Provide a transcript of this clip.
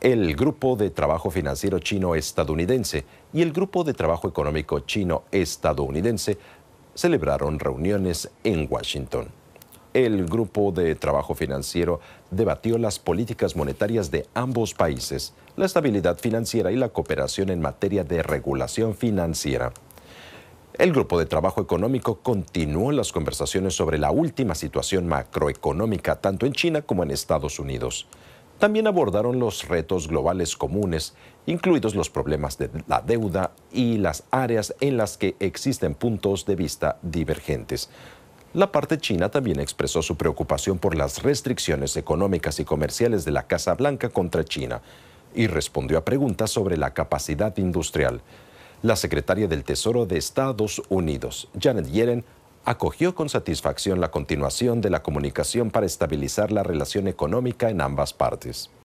el Grupo de Trabajo Financiero Chino-Estadounidense y el Grupo de Trabajo Económico Chino-Estadounidense celebraron reuniones en Washington. El Grupo de Trabajo Financiero debatió las políticas monetarias de ambos países, la estabilidad financiera y la cooperación en materia de regulación financiera. El Grupo de Trabajo Económico continuó las conversaciones sobre la última situación macroeconómica tanto en China como en Estados Unidos. También abordaron los retos globales comunes, incluidos los problemas de la deuda y las áreas en las que existen puntos de vista divergentes. La parte china también expresó su preocupación por las restricciones económicas y comerciales de la Casa Blanca contra China y respondió a preguntas sobre la capacidad industrial. La secretaria del Tesoro de Estados Unidos, Janet Yellen, acogió con satisfacción la continuación de la comunicación para estabilizar la relación económica en ambas partes.